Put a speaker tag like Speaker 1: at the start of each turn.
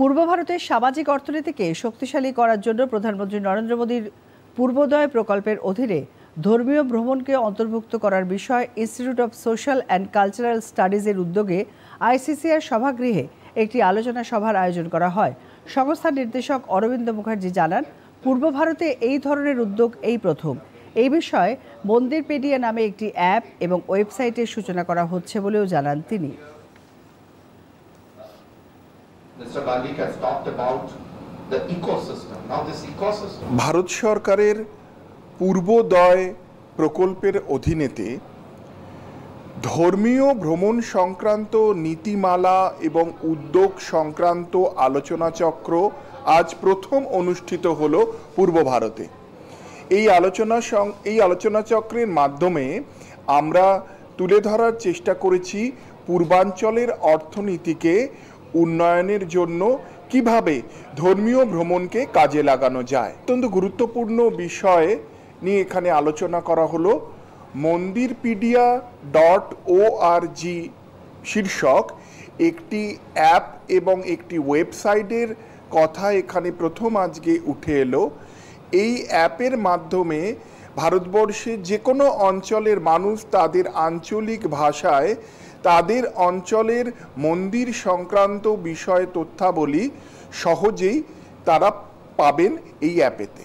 Speaker 1: পূর্ব ভারতের সামাজিক অর্থনীতিকে শক্তিশালী করার জন্য প্রধানমন্ত্রী নরেন্দ্র মোদীর পূর্বোদয় প্রকল্পের অধীনে ধর্মীয় ভ্রমণকে অন্তর্ভুক্ত করার বিষয়ে institute of social and cultural স্টাডিজের উদ্যোগে আইসিসিআর সভাগৃহে একটি আলোচনা সভার আয়োজন করা হয় সংস্থার নির্দেশক অরবিন্দ মুখার্জি জানান পূর্ব ভারতে এই ধরনের উদ্যোগ এই প্রথম এই বিষয়ে মন্দিরপেডিয়া নামে একটি অ্যাপ এবং ওয়েবসাইটের সূচনা করা হচ্ছে বলেও জানান তিনি
Speaker 2: Mr. has talked about the ecosystem. Now this ecosystem. Bharat
Speaker 3: সরকারের পূর্বদয় প্রকল্পের অধীনেতে ধর্মীয় ভ্রমণ সংক্রান্ত নীতিমালা এবং উদ্যোগ সংক্রান্ত আলোচনা চক্র আজ প্রথম অনুষ্ঠিত হল পূর্ব ভারতে এই আলোচনা এই আলোচনা চক্রের মাধ্যমে আমরা তুলে ধরার চেষ্টা করেছি পূর্বাঞ্চলের অর্থনীতিকে উন্নয়নের জন্য কিভাবে ধর্মীয় ভ্রমণকে কাজে লাগানো যায় অত্যন্ত গুরুত্বপূর্ণ বিষয়ে নিয়ে এখানে আলোচনা করা হলো মন্দিরপিডিয়া ডট ও আর জি শীর্ষক একটি অ্যাপ এবং একটি ওয়েবসাইটের কথা এখানে প্রথম আজকে উঠে এলো এই অ্যাপের মাধ্যমে ভারতবর্ষে যে কোনো অঞ্চলের মানুষ তাদের আঞ্চলিক ভাষায় তাদের অঞ্চলের মন্দির সংক্রান্ত বিষয় তথ্যাবলী সহজেই তারা পাবেন এই অ্যাপেতে